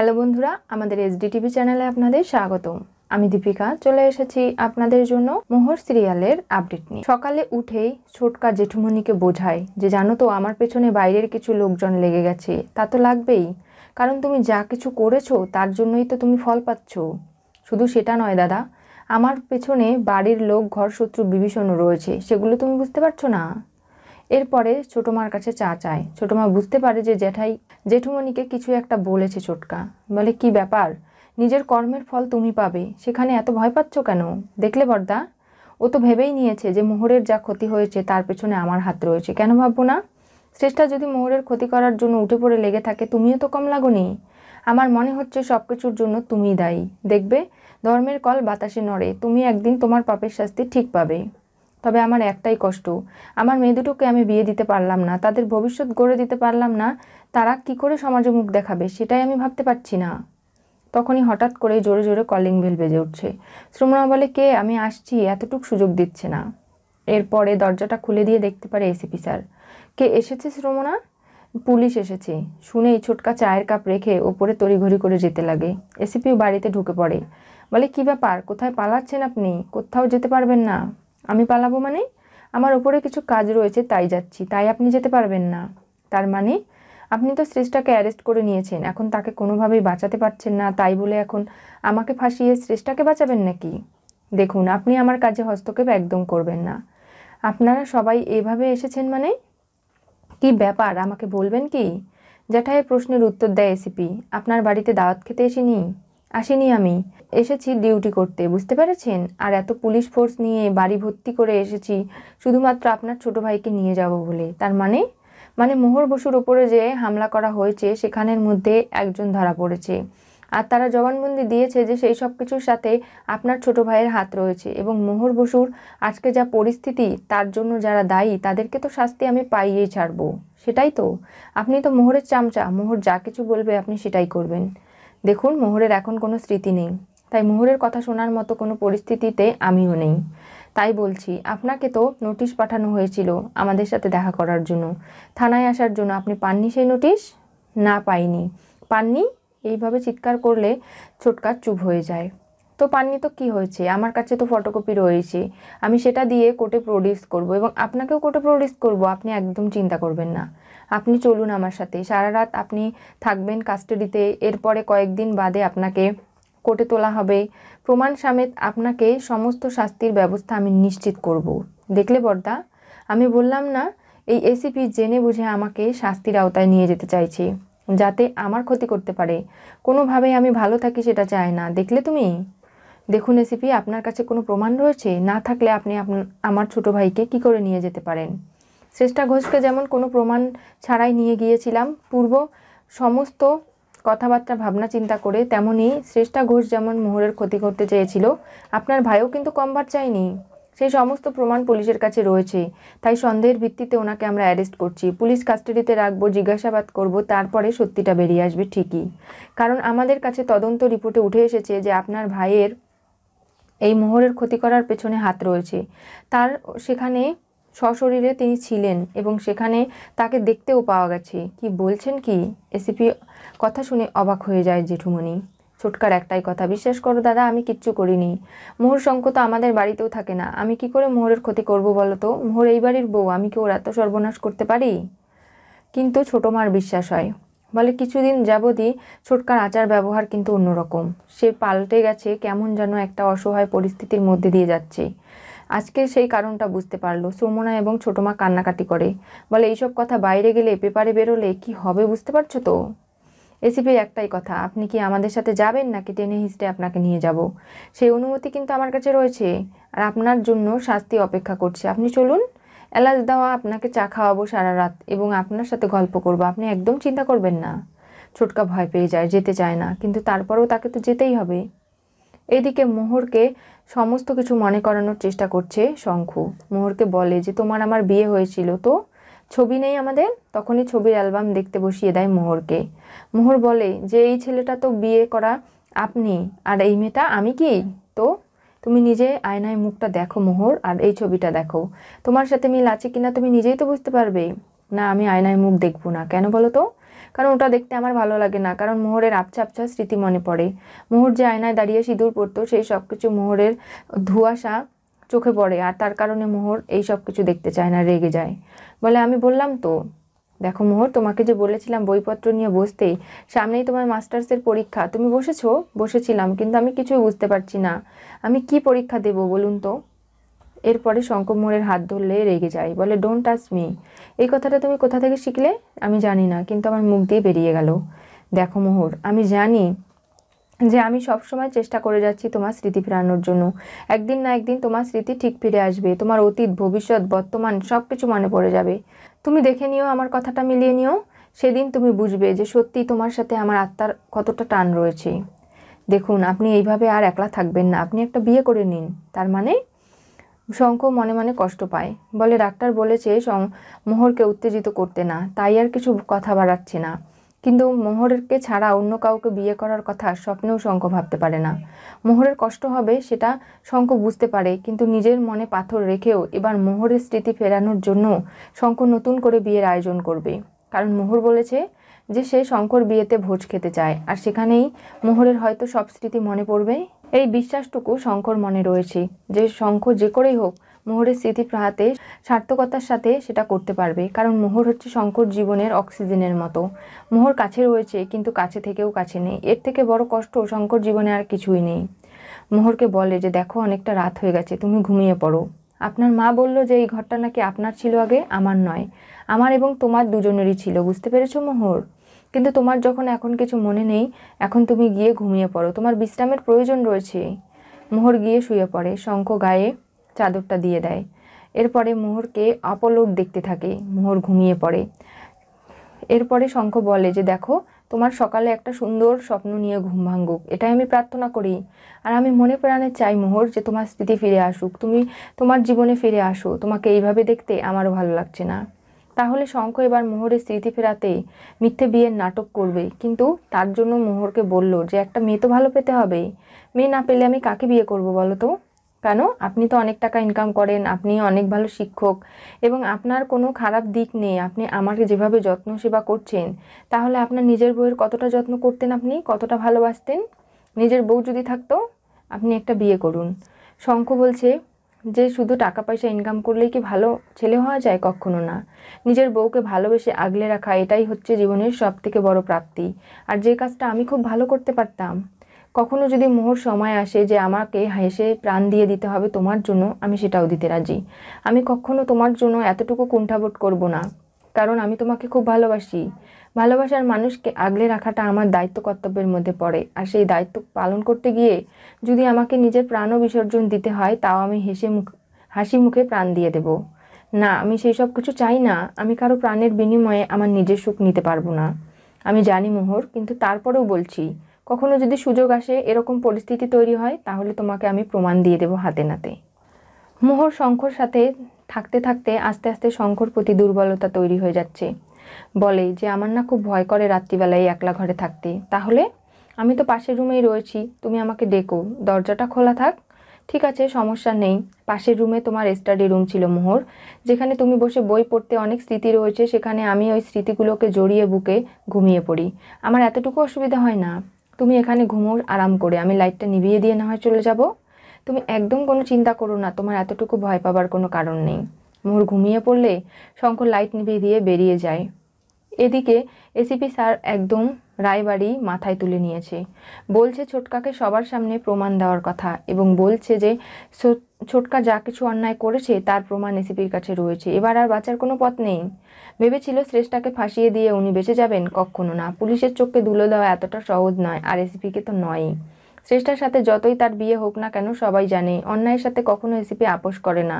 Hello বন্ধুরা আমাদের S SDTV চ্যানেলে আপনাদের স্বাগতম আমি দীপিকা চলে এসেছি আপনাদের জন্য মোহর সিরিয়ালের আপডেট নিয়ে সকালে উঠেই ছোটকা জেঠুমনিকে বোঝায় যে জানো তো আমার পেছনে বাইরের কিছু লোকজন লেগে গেছে তা তো লাগবেই কারণ তুমি যা কিছু করেছো তার জন্যই তো তুমি ফল পাচ্ছ শুধু সেটা নয় দাদা আমার পেছনে বাড়ির লোক ঘর শত্রু বিভীষণ রয়েছে সেগুলো তুমি বুঝতে পারছো না এরপরে ছোটো মার কাছে চা চায় ছোটো মা বুঝতে পারে যে জ্যাঠাই জেঠুমণিকে কিছু একটা বলেছে চোটকা বলে কি ব্যাপার নিজের কর্মের ফল তুমি পাবে সেখানে এত ভয় পাচ্ছ কেন দেখলে বর্দা ও তো ভেবেই নিয়েছে যে মোহরের যা ক্ষতি হয়েছে তার পেছনে আমার হাত রয়েছে কেন ভাববো না শ্রেষ্ঠা যদি মোহরের ক্ষতি করার জন্য উঠে পড়ে লেগে থাকে তুমিও তো কম লাগো নি আমার মনে হচ্ছে সব কিছুর জন্য তুমি দায়ী দেখবে ধর্মের কল বাতাসে নড়ে তুমি একদিন তোমার পাপের শাস্তি ঠিক পাবে তবে আমার একটাই কষ্ট আমার মেয়ে দুটোকে আমি বিয়ে দিতে পারলাম না তাদের ভবিষ্যৎ গড়ে দিতে পারলাম না তারা কি করে সমাজে মুখ দেখাবে সেটাই আমি ভাবতে পারছি না তখনই হঠাৎ করে জোরে জোরে কলিং বেল বেজে উঠছে শ্রমরা বলে কে আমি আসছি এতটুক সুযোগ দিচ্ছে না এরপরে দরজাটা খুলে দিয়ে দেখতে পারে এসিপি স্যার কে এসেছে শ্রমনা পুলিশ এসেছে শুনেই ছোটকা চায়ের কাপ রেখে ওপরে তড়িঘড়ি করে যেতে লাগে এসিপিও বাড়িতে ঢুকে পড়ে বলে কী ব্যাপার কোথায় পালাচ্ছেন আপনি কোথাও যেতে পারবেন না আমি পালাবো মানে আমার ওপরে কিছু কাজ রয়েছে তাই যাচ্ছি তাই আপনি যেতে পারবেন না তার মানে আপনি তো শ্রেষ্ঠাকে অ্যারেস্ট করে নিয়েছেন এখন তাকে কোনোভাবেই বাঁচাতে পারছেন না তাই বলে এখন আমাকে ফাঁসিয়ে শ্রেষ্ঠাকে বাঁচাবেন নাকি দেখুন আপনি আমার কাজে হস্তক্ষেপ একদম করবেন না আপনারা সবাই এভাবে এসেছেন মানে কি ব্যাপার আমাকে বলবেন কি জ্যাঠায়ের প্রশ্নের উত্তর দেয় এসিপি আপনার বাড়িতে দাওয়াত খেতে এসিনি আসিনি আমি এসেছি ডিউটি করতে বুঝতে পেরেছেন আর এত পুলিশ ফোর্স নিয়ে বাড়ি ভর্তি করে এসেছি শুধুমাত্র আপনার ছোট ভাইকে নিয়ে যাব বলে তার মানে মানে মোহর বসুর ওপরে যে হামলা করা হয়েছে সেখানের মধ্যে একজন ধরা পড়েছে আর তারা জবানবন্দি দিয়েছে যে সেই সব কিছুর সাথে আপনার ছোট ভাইয়ের হাত রয়েছে এবং মোহর বসুর আজকে যা পরিস্থিতি তার জন্য যারা দায়ী তাদেরকে তো শাস্তি আমি পাইয়েই ছাড়বো সেটাই তো আপনি তো মোহরের চামচা মোহর যা কিছু বলবে আপনি সেটাই করবেন দেখুন মোহরের এখন কোনো স্মৃতি নেই তাই মোহরের কথা শোনার মতো কোনো পরিস্থিতিতে আমিও নেই তাই বলছি আপনাকে তো নোটিশ পাঠানো হয়েছিল আমাদের সাথে দেখা করার জন্য থানায় আসার জন্য আপনি পাননি সেই নোটিশ না পাইনি পাননি এইভাবে চিৎকার করলে ছোটকার চুপ হয়ে যায় তো পাননি তো কি হয়েছে আমার কাছে তো ফটোকপি রয়েছে আমি সেটা দিয়ে কোর্টে প্রডিউস করব এবং আপনাকেও কোর্টে প্রডিউস করব আপনি একদম চিন্তা করবেন না আপনি চলুন আমার সাথে সারা রাত আপনি থাকবেন কাস্টাডিতে এরপরে কয়েকদিন বাদে আপনাকে কোর্টে তোলা হবে প্রমাণ সামেত আপনাকে সমস্ত শাস্তির ব্যবস্থা আমি নিশ্চিত করব। দেখলে বর্দা আমি বললাম না এই এসিপি জেনে বুঝে আমাকে শাস্তির আওতায় নিয়ে যেতে চাইছে যাতে আমার ক্ষতি করতে পারে কোনোভাবেই আমি ভালো থাকি সেটা চায় না দেখলে তুমি দেখুন এসিপি আপনার কাছে কোনো প্রমাণ রয়েছে না থাকলে আপনি আপনার আমার ছোট ভাইকে কি করে নিয়ে যেতে পারেন শ্রেষ্ঠা ঘোষকে যেমন কোনো প্রমাণ ছাড়াই নিয়ে গিয়েছিলাম পূর্ব সমস্ত কথাবার্তা ভাবনা চিন্তা করে তেমনই শ্রেষ্ঠা ঘোষ যেমন মোহরের ক্ষতি করতে চেয়েছিল আপনার ভাইও কিন্তু কমবার চায়নি সেই সমস্ত প্রমাণ পুলিশের কাছে রয়েছে তাই সন্দেহের ভিত্তিতে ওনাকে আমরা অ্যারেস্ট করছি পুলিশ কাস্টাডিতে রাখবো জিজ্ঞাসাবাদ করব তারপরে সত্যিটা বেরিয়ে আসবে ঠিকই কারণ আমাদের কাছে তদন্ত রিপোর্টে উঠে এসেছে যে আপনার ভাইয়ের এই মোহরের ক্ষতি করার পেছনে হাত রয়েছে তার সেখানে সশরীরে তিনি ছিলেন এবং সেখানে তাকে দেখতেও পাওয়া গেছে কি বলছেন কি এসিপি কথা শুনে অবাক হয়ে যায় জেঠুমণি ছোটকার একটাই কথা বিশ্বাস করো দাদা আমি কিচ্ছু করিনি মোহর শঙ্খ তো আমাদের বাড়িতেও থাকে না আমি কি করে মোহরের ক্ষতি করব বলো তো মোহর এই বাড়ির বউ আমি কি ওর এত সর্বনাশ করতে পারি কিন্তু ছোটো মার বিশ্বাস হয় বলে কিছুদিন যাবতই ছোটকার আচার ব্যবহার কিন্তু অন্যরকম সে পাল্টে গেছে কেমন যেন একটা অসহায় পরিস্থিতির মধ্যে দিয়ে যাচ্ছে আজকে সেই কারণটা বুঝতে পারলো সুমনা এবং ছোটো মা কান্নাকাটি করে বলে এইসব কথা বাইরে গেলে পেপারে বেরোলে কি হবে বুঝতে পারছো তো এসিপি একটাই কথা আপনি কি আমাদের সাথে যাবেন নাকি টেনে হিস্টে আপনাকে নিয়ে যাব সেই অনুমতি কিন্তু আমার কাছে রয়েছে আর আপনার জন্য শাস্তি অপেক্ষা করছে আপনি চলুন এলাচ দেওয়া আপনাকে চা খাওয়াবো সারা রাত এবং আপনার সাথে গল্প করব আপনি একদম চিন্তা করবেন না ছোটকা ভয় পেয়ে যায় যেতে চায় না কিন্তু তারপরেও তাকে তো যেতেই হবে এদিকে মোহরকে সমস্ত কিছু মনে করানোর চেষ্টা করছে শঙ্খু মোহরকে বলে যে তোমার আমার বিয়ে হয়েছিল তো ছবি নেই আমাদের তখনই ছবির অ্যালবাম দেখতে বসিয়ে দেয় মোহরকে মোহর বলে যে এই ছেলেটা তো বিয়ে করা আপনি আর এই মেয়েটা আমি কি তো তুমি নিজে আয়নায় মুখটা দেখো মোহর আর এই ছবিটা দেখো তোমার সাথে মিল আছে কিনা তুমি নিজেই তো বুঝতে পারবে না আমি আয়নায় মুখ দেখবো না কেন বলো তো কারণ ওটা দেখতে আমার ভালো লাগে না কারণ মোহরের আবছা আবছা স্মৃতি মনে পড়ে মোহর যে আয়নায় দাঁড়িয়ে সিঁদুর পড়তো সেই সব কিছু মোহরের ধুয়াশা চোখে পড়ে আর তার কারণে মোহর এই সব কিছু দেখতে চায় না রেগে যায় বলে আমি বললাম তো দেখো মোহর তোমাকে যে বলেছিলাম বইপত্র নিয়ে বসতে সামনেই তোমার মাস্টার্সের পরীক্ষা তুমি বসেছো বসেছিলাম কিন্তু আমি কিছুই বুঝতে পারছি না আমি কি পরীক্ষা দেব বলুন তো এরপরে শঙ্করমোড়ের হাত ধরলে রেগে যায় বলে ডোন্ট টাচ মি এই কথাটা তুমি কোথা থেকে শিখলে আমি জানি না কিন্তু আমার মুখ দিয়ে বেরিয়ে গেল দেখো মোহর আমি জানি যে আমি সব সময় চেষ্টা করে যাচ্ছি তোমার স্মৃতি ফেরানোর জন্য একদিন না একদিন তোমার স্মৃতি ঠিক ফিরে আসবে তোমার অতীত ভবিষ্যৎ বর্তমান সব কিছু মনে পড়ে যাবে তুমি দেখে নিও আমার কথাটা মিলিয়ে নিও সেদিন তুমি বুঝবে যে সত্যি তোমার সাথে আমার আত্মার কতটা টান রয়েছে দেখুন আপনি এইভাবে আর একলা থাকবেন না আপনি একটা বিয়ে করে নিন তার মানে শঙ্খ মনে মনে কষ্ট পায় বলে ডাক্তার বলেছে মোহরকে উত্তেজিত করতে না তাই আর কিছু কথা বাড়াচ্ছে না কিন্তু মোহরকে ছাড়া অন্য কাউকে বিয়ে করার কথা স্বপ্নেও শঙ্খ ভাবতে পারে না মোহরের কষ্ট হবে সেটা শঙ্খ বুঝতে পারে কিন্তু নিজের মনে পাথর রেখেও এবার মোহরের স্মৃতি ফেরানোর জন্য শঙ্খ নতুন করে বিয়ের আয়োজন করবে কারণ মোহর বলেছে যে সে শঙ্কর বিয়েতে ভোজ খেতে চায় আর সেখানেই মোহরের হয়তো সব স্মৃতি মনে পড়বে এই বিশ্বাসটুকু শঙ্কর মনে রয়েছে যে শঙ্খ যে করেই হোক মোহরের স্মৃতি প্রাহাতে সার্থকতার সাথে সেটা করতে পারবে কারণ মোহর হচ্ছে শঙ্কর জীবনের অক্সিজেনের মতো মোহর কাছে রয়েছে কিন্তু কাছে থেকেও কাছে নেই এর থেকে বড় কষ্ট শঙ্কর জীবনে আর কিছুই নেই মোহরকে বলে যে দেখো অনেকটা রাত হয়ে গেছে তুমি ঘুমিয়ে পড়ো আপনার মা বলল যে এই ঘরটা নাকি আপনার ছিল আগে আমার নয় আমার এবং তোমার দুজনেরই ছিল বুঝতে পেরেছো মোহর কিন্তু তোমার যখন এখন কিছু মনে নেই এখন তুমি গিয়ে ঘুমিয়ে পড়ো তোমার বিশ্রামের প্রয়োজন রয়েছে মোহর গিয়ে শুয়ে পড়ে শঙ্খ গায়ে চাদরটা দিয়ে দেয় এরপরে মোহরকে অপলোক দেখতে থাকে মোহর ঘুমিয়ে পড়ে এরপরে শঙ্খ বলে যে দেখো তোমার সকালে একটা সুন্দর স্বপ্ন নিয়ে ঘুম ভাঙ্গুক এটাই আমি প্রার্থনা করি আর আমি মনে প্রাণে চাই মোহর যে তোমার স্থিতি ফিরে আসুক তুমি তোমার জীবনে ফিরে আসো তোমাকে এইভাবে দেখতে আমারও ভালো লাগছে না তাহলে শঙ্খ এবার মোহরের স্মৃতি ফেরাতে মিথ্যে বিয়ের নাটক করবে কিন্তু তার জন্য মোহরকে বলল যে একটা মেয়ে তো ভালো পেতে হবে মেয়ে না পেলে আমি কাকে বিয়ে করব বলো তো কেন আপনি তো অনেক টাকা ইনকাম করেন আপনি অনেক ভালো শিক্ষক এবং আপনার কোনো খারাপ দিক নেই আপনি আমাকে যেভাবে যত্ন সেবা করছেন তাহলে আপনার নিজের বউয়ের কতটা যত্ন করতেন আপনি কতটা ভালোবাসতেন নিজের বউ যদি থাকতো আপনি একটা বিয়ে করুন শঙ্খ বলছে যে শুধু টাকা পয়সা ইনকাম করলেই কি ভালো ছেলে হওয়া যায় কখনো না নিজের বউকে ভালোবেসে আগলে রাখা এটাই হচ্ছে জীবনের সব থেকে বড় প্রাপ্তি আর যে কাজটা আমি খুব ভালো করতে পারতাম কখনো যদি মোহর সময় আসে যে আমাকে হেসে প্রাণ দিয়ে দিতে হবে তোমার জন্য আমি সেটাও দিতে রাজি আমি কখনো তোমার জন্য এতটুকু কুণ্ঠাবোধ করব না কারণ আমি তোমাকে খুব ভালোবাসি ভালোবাসার মানুষকে আগলে রাখাটা আমার দায়িত্ব কর্তব্যের মধ্যে পড়ে আর সেই দায়িত্ব পালন করতে গিয়ে যদি আমাকে নিজের প্রাণও বিসর্জন দিতে হয় তাও আমি হেসে মুখ হাসি মুখে প্রাণ দিয়ে দেব না আমি সেই সব কিছু চাই না আমি কারো প্রাণের বিনিময়ে আমার নিজের সুখ নিতে পারবো না আমি জানি মোহর কিন্তু তারপরেও বলছি কখনো যদি সুযোগ আসে এরকম পরিস্থিতি তৈরি হয় তাহলে তোমাকে আমি প্রমাণ দিয়ে দেব হাতে নাতে মোহর শঙ্কর সাথে থাকতে থাকতে আস্তে আস্তে শঙ্কর প্রতি দুর্বলতা তৈরি হয়ে যাচ্ছে বলে যে আমার না খুব ভয় করে রাত্রিবেলায় একলা ঘরে থাকতে তাহলে আমি তো পাশের রুমেই রয়েছি তুমি আমাকে ডেকো দরজাটা খোলা থাক ঠিক আছে সমস্যা নেই পাশের রুমে তোমার স্টাডি রুম ছিল মোহর যেখানে তুমি বসে বই পড়তে অনেক স্মৃতি রয়েছে সেখানে আমি ওই স্মৃতিগুলোকে জড়িয়ে বুকে ঘুমিয়ে পড়ি আমার এতটুকু অসুবিধা হয় না তুমি এখানে ঘুমোর আরাম করে আমি লাইটটা নিভিয়ে দিয়ে না হয় চলে যাব তুমি একদম কোনো চিন্তা করো না তোমার এতটুকু ভয় পাবার কোনো কারণ নেই মোহর ঘুমিয়ে পড়লে শঙ্কর লাইট নিভিয়ে দিয়ে বেরিয়ে যায় এদিকে এসিপি স্যার একদম রায়বাড়ি মাথায় তুলে নিয়েছে বলছে ছোটকাকে সবার সামনে প্রমাণ দেওয়ার কথা এবং বলছে যে ছোটকা যা কিছু অন্যায় করেছে তার প্রমাণ এসিপির কাছে রয়েছে এবার আর বাঁচার কোনো পথ নেই ভেবেছিল শ্রেষ্ঠাকে ফাঁসিয়ে দিয়ে উনি বেঁচে যাবেন কখনো না পুলিশের চোখকে ধুলো দেওয়া এতটা সহজ নয় আর এসিপিকে তো নয়ই শ্রেষ্ঠার সাথে যতই তার বিয়ে হোক না কেন সবাই জানে অন্যায়ের সাথে কখনো এসিপি আপোষ করে না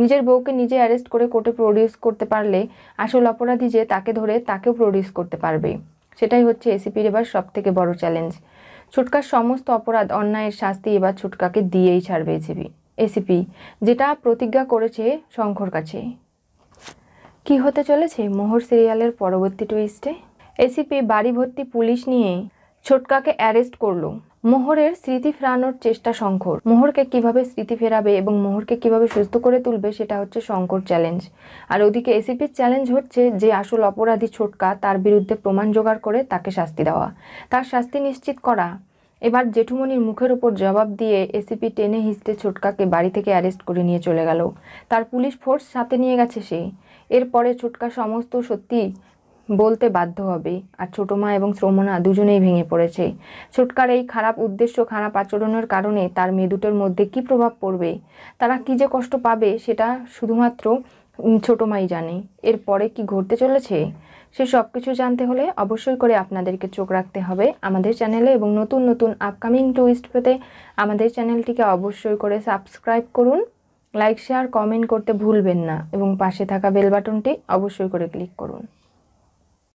নিজের বউকে নিজে অ্যারেস্ট করে কোর্টে প্রডিউস করতে পারলে আসল অপরাধী যে তাকে ধরে তাকেও প্রডিউস করতে পারবে সেটাই হচ্ছে এসিপির এবার সব থেকে বড় চ্যালেঞ্জ ছুটকার সমস্ত অপরাধ অন্যায়ের শাস্তি এবার ছুটকাকে দিয়েই ছাড়বে এসিপি এসিপি যেটা প্রতিজ্ঞা করেছে শঙ্কর কাছে কি হতে চলেছে মোহর সিরিয়ালের পরবর্তী টুইস্টে এসিপি বাড়ি ভর্তি পুলিশ নিয়ে ছোটকাকে অ্যারেস্ট করলো মোহরের স্মৃতি ফেরানোর চেষ্টা শঙ্কর মোহরকে কিভাবে স্মৃতি ফেরাবে এবং মোহরকে কিভাবে সুস্থ করে তুলবে সেটা হচ্ছে শঙ্কর চ্যালেঞ্জ আর ওদিকে এসিপির চ্যালেঞ্জ হচ্ছে যে আসল অপরাধী ছোটকা তার বিরুদ্ধে প্রমাণ জোগাড় করে তাকে শাস্তি দেওয়া তার শাস্তি নিশ্চিত করা এবার জেঠুমনির মুখের ওপর জবাব দিয়ে এসিপি টেনে হিস্টে ছোটকাকে বাড়ি থেকে অ্যারেস্ট করে নিয়ে চলে গেল তার পুলিশ ফোর্স সাথে নিয়ে গেছে সে এরপরে ছোটকা সমস্ত সত্যি বলতে বাধ্য হবে আর ছোটো মা এবং শ্রমণা দুজনেই ভেঙে পড়েছে ছোটকার এই খারাপ উদ্দেশ্য খারাপ আচরণের কারণে তার মেয়ে দুটোর মধ্যে কি প্রভাব পড়বে তারা কি যে কষ্ট পাবে সেটা শুধুমাত্র ছোটো মাই জানে এর পরে কি ঘটতে চলেছে সে সব কিছু জানতে হলে অবশ্যই করে আপনাদেরকে চোখ রাখতে হবে আমাদের চ্যানেলে এবং নতুন নতুন আপকামিং টুইস্ট পেতে আমাদের চ্যানেলটিকে অবশ্যই করে সাবস্ক্রাইব করুন লাইক শেয়ার কমেন্ট করতে ভুলবেন না এবং পাশে থাকা বেল বাটনটি অবশ্যই করে ক্লিক করুন